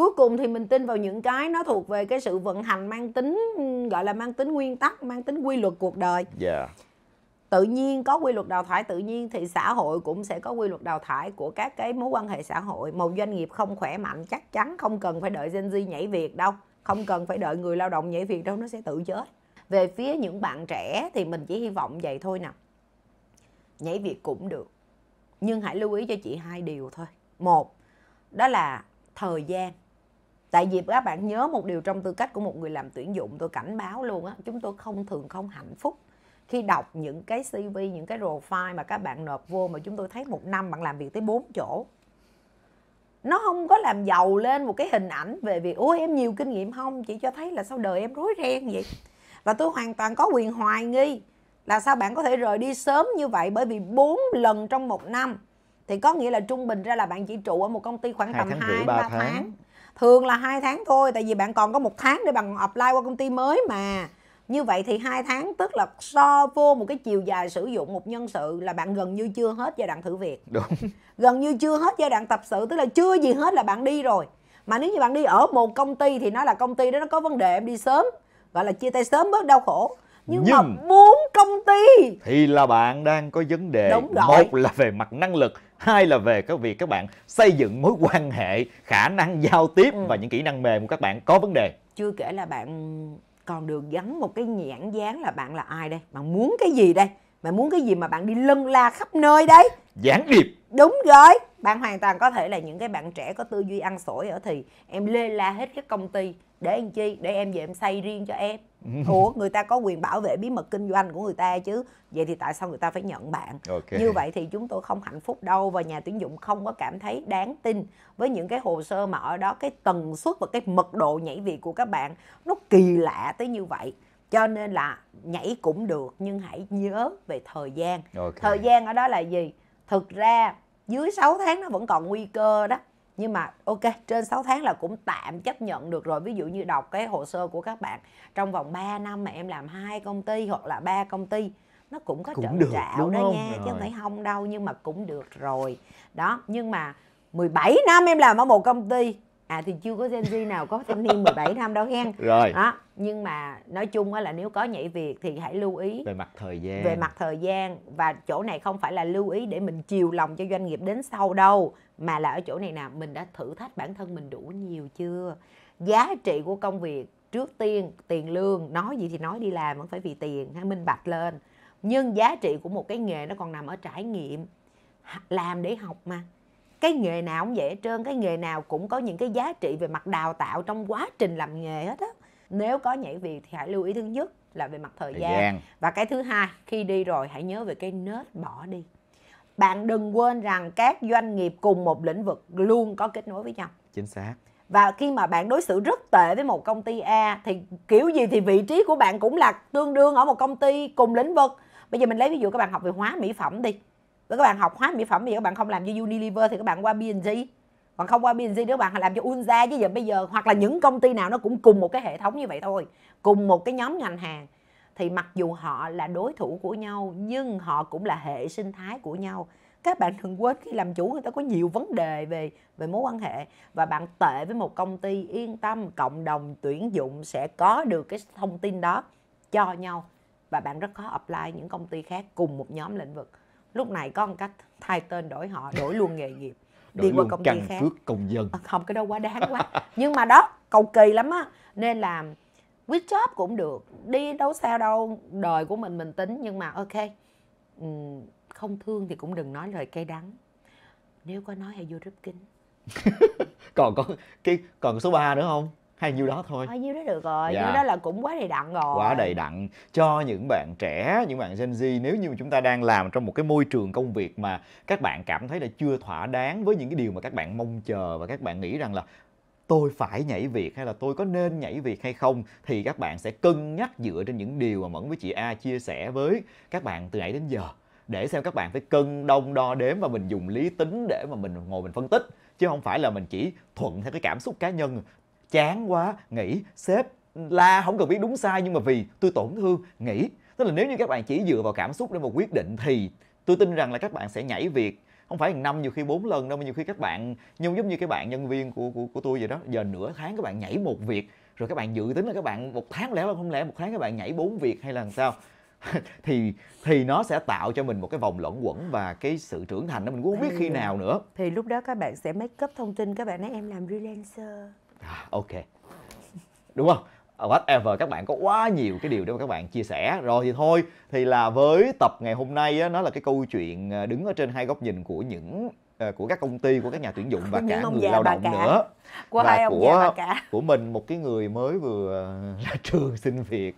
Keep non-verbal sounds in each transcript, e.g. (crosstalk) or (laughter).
cuối cùng thì mình tin vào những cái nó thuộc về cái sự vận hành mang tính gọi là mang tính nguyên tắc mang tính quy luật cuộc đời yeah. Dạ. tự nhiên có quy luật đào thải tự nhiên thì xã hội cũng sẽ có quy luật đào thải của các cái mối quan hệ xã hội một doanh nghiệp không khỏe mạnh chắc chắn không cần phải đợi gen z nhảy việc đâu không cần phải đợi người lao động nhảy việc đâu nó sẽ tự chết về phía những bạn trẻ thì mình chỉ hy vọng vậy thôi nè nhảy việc cũng được nhưng hãy lưu ý cho chị hai điều thôi một đó là thời gian tại vì các bạn nhớ một điều trong tư cách của một người làm tuyển dụng tôi cảnh báo luôn á chúng tôi không thường không hạnh phúc khi đọc những cái CV, những cái profile mà các bạn nộp vô mà chúng tôi thấy một năm bạn làm việc tới bốn chỗ. Nó không có làm giàu lên một cái hình ảnh về việc ôi em nhiều kinh nghiệm không, chỉ cho thấy là sao đời em rối ren vậy. Và tôi hoàn toàn có quyền hoài nghi là sao bạn có thể rời đi sớm như vậy bởi vì bốn lần trong một năm thì có nghĩa là trung bình ra là bạn chỉ trụ ở một công ty khoảng tầm hai 3 tháng. tháng thường là hai tháng thôi tại vì bạn còn có một tháng để bạn apply qua công ty mới mà như vậy thì hai tháng tức là so vô một cái chiều dài sử dụng một nhân sự là bạn gần như chưa hết giai đoạn thử việc Đúng. (laughs) gần như chưa hết giai đoạn tập sự tức là chưa gì hết là bạn đi rồi mà nếu như bạn đi ở một công ty thì nó là công ty đó nó có vấn đề em đi sớm gọi là chia tay sớm bớt đau khổ nhưng, nhưng mà bốn công ty thì là bạn đang có vấn đề Đúng rồi. một là về mặt năng lực hai là về cái việc các bạn xây dựng mối quan hệ khả năng giao tiếp ừ. và những kỹ năng mềm của các bạn có vấn đề chưa kể là bạn còn được gắn một cái nhãn dán là bạn là ai đây bạn muốn cái gì đây bạn muốn cái gì mà bạn đi lân la khắp nơi đấy gián điệp đúng rồi bạn hoàn toàn có thể là những cái bạn trẻ có tư duy ăn sổi ở thì em lê la hết các công ty để anh chi để em về em xây riêng cho em (laughs) ủa người ta có quyền bảo vệ bí mật kinh doanh của người ta chứ vậy thì tại sao người ta phải nhận bạn okay. như vậy thì chúng tôi không hạnh phúc đâu và nhà tuyển dụng không có cảm thấy đáng tin với những cái hồ sơ mà ở đó cái tần suất và cái mật độ nhảy việc của các bạn nó kỳ lạ tới như vậy cho nên là nhảy cũng được nhưng hãy nhớ về thời gian okay. thời gian ở đó là gì thực ra dưới 6 tháng nó vẫn còn nguy cơ đó nhưng mà ok trên 6 tháng là cũng tạm chấp nhận được rồi ví dụ như đọc cái hồ sơ của các bạn trong vòng 3 năm mà em làm hai công ty hoặc là ba công ty nó cũng có cũng trợ trạo đó không? nha rồi. chứ không phải không đâu nhưng mà cũng được rồi đó nhưng mà 17 năm em làm ở một công ty à thì chưa có Gen Z nào có thanh niên 17 năm đâu hen rồi đó nhưng mà nói chung á là nếu có nhảy việc thì hãy lưu ý về mặt thời gian về mặt thời gian và chỗ này không phải là lưu ý để mình chiều lòng cho doanh nghiệp đến sau đâu mà là ở chỗ này nè mình đã thử thách bản thân mình đủ nhiều chưa giá trị của công việc trước tiên tiền lương nói gì thì nói đi làm vẫn phải vì tiền ha minh bạch lên nhưng giá trị của một cái nghề nó còn nằm ở trải nghiệm làm để học mà cái nghề nào cũng dễ, hết trơn cái nghề nào cũng có những cái giá trị về mặt đào tạo trong quá trình làm nghề hết á nếu có nhảy việc thì hãy lưu ý thứ nhất là về mặt thời, thời gian. gian và cái thứ hai khi đi rồi hãy nhớ về cái nết bỏ đi bạn đừng quên rằng các doanh nghiệp cùng một lĩnh vực luôn có kết nối với nhau chính xác và khi mà bạn đối xử rất tệ với một công ty A thì kiểu gì thì vị trí của bạn cũng là tương đương ở một công ty cùng lĩnh vực bây giờ mình lấy ví dụ các bạn học về hóa mỹ phẩm đi và các bạn học hóa mỹ phẩm thì các bạn không làm cho Unilever thì các bạn qua B&G còn không qua B&G nếu bạn làm cho Unza chứ giờ bây giờ hoặc là những công ty nào nó cũng cùng một cái hệ thống như vậy thôi cùng một cái nhóm ngành hàng thì mặc dù họ là đối thủ của nhau nhưng họ cũng là hệ sinh thái của nhau các bạn đừng quên khi làm chủ người ta có nhiều vấn đề về về mối quan hệ và bạn tệ với một công ty yên tâm cộng đồng tuyển dụng sẽ có được cái thông tin đó cho nhau và bạn rất khó apply những công ty khác cùng một nhóm lĩnh vực lúc này có một cách thay tên đổi họ (laughs) đổi luôn nghề nghiệp đổi đi qua công ty khác cước công dân à, không cái đó quá đáng quá (laughs) nhưng mà đó cầu kỳ lắm á nên là quyết job cũng được đi đâu sao đâu đời của mình mình tính nhưng mà ok không thương thì cũng đừng nói lời cay đắng nếu có nói hay vô rút kính (laughs) còn có cái còn số 3 nữa không hay nhiêu đó thôi à, nhiêu đó được rồi dạ. nhiêu đó là cũng quá đầy đặn rồi quá đầy đặn cho những bạn trẻ những bạn Gen Z nếu như chúng ta đang làm trong một cái môi trường công việc mà các bạn cảm thấy là chưa thỏa đáng với những cái điều mà các bạn mong chờ và các bạn nghĩ rằng là tôi phải nhảy việc hay là tôi có nên nhảy việc hay không thì các bạn sẽ cân nhắc dựa trên những điều mà mẫn với chị A chia sẻ với các bạn từ nãy đến giờ để xem các bạn phải cân đông đo đếm và mình dùng lý tính để mà mình ngồi mình phân tích chứ không phải là mình chỉ thuận theo cái cảm xúc cá nhân chán quá nghỉ sếp la không cần biết đúng sai nhưng mà vì tôi tổn thương nghỉ tức là nếu như các bạn chỉ dựa vào cảm xúc để mà quyết định thì tôi tin rằng là các bạn sẽ nhảy việc không phải năm nhiều khi bốn lần đâu mà nhiều khi các bạn nhưng giống như cái bạn nhân viên của của, của tôi vậy đó giờ nửa tháng các bạn nhảy một việc rồi các bạn dự tính là các bạn một tháng lẽ không lẽ một tháng các bạn nhảy bốn việc hay là làm sao (laughs) thì thì nó sẽ tạo cho mình một cái vòng luẩn quẩn và cái sự trưởng thành đó mình cũng không biết ừ. khi nào nữa thì lúc đó các bạn sẽ make up thông tin các bạn nói em làm freelancer à, ok đúng không whatever các bạn có quá nhiều cái điều để mà các bạn chia sẻ rồi thì thôi thì là với tập ngày hôm nay á, nó là cái câu chuyện à, đứng ở trên hai góc nhìn của những à, của các công ty của các nhà tuyển dụng và cả người lao động cả. nữa của và hai ông của già, cả. của mình một cái người mới vừa à, (laughs) ra trường xin việc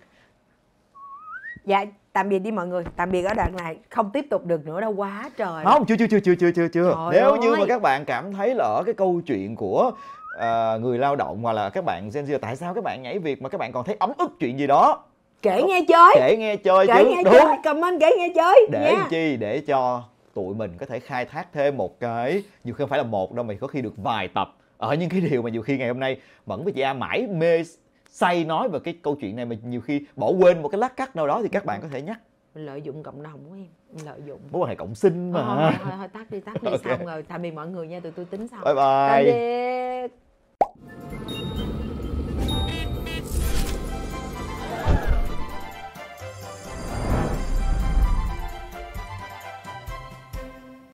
dạ tạm biệt đi mọi người tạm biệt ở đoạn này không tiếp tục được nữa đâu quá trời không chưa chưa chưa chưa chưa chưa chưa nếu ơi. như mà các bạn cảm thấy là ở cái câu chuyện của à, người lao động hoặc là các bạn Gen Z tại sao các bạn nhảy việc mà các bạn còn thấy ấm ức chuyện gì đó kể nghe chơi kể nghe chơi kể chứ, nghe đúng. chơi comment kể nghe chơi để nha. chi để cho tụi mình có thể khai thác thêm một cái nhiều khi không phải là một đâu mà có khi được vài tập ở những cái điều mà nhiều khi ngày hôm nay vẫn với chị A mãi mê say nói về cái câu chuyện này mà nhiều khi bỏ quên một cái lát cắt nào đó thì các bạn có thể nhắc lợi dụng cộng đồng của em lợi dụng mối quan hệ cộng sinh mà ờ, thôi, thôi, thôi, thôi tắt đi tắt đi (laughs) okay. xong rồi tạm biệt mọi người nha tụi tôi tính xong bye bye, bye, bye.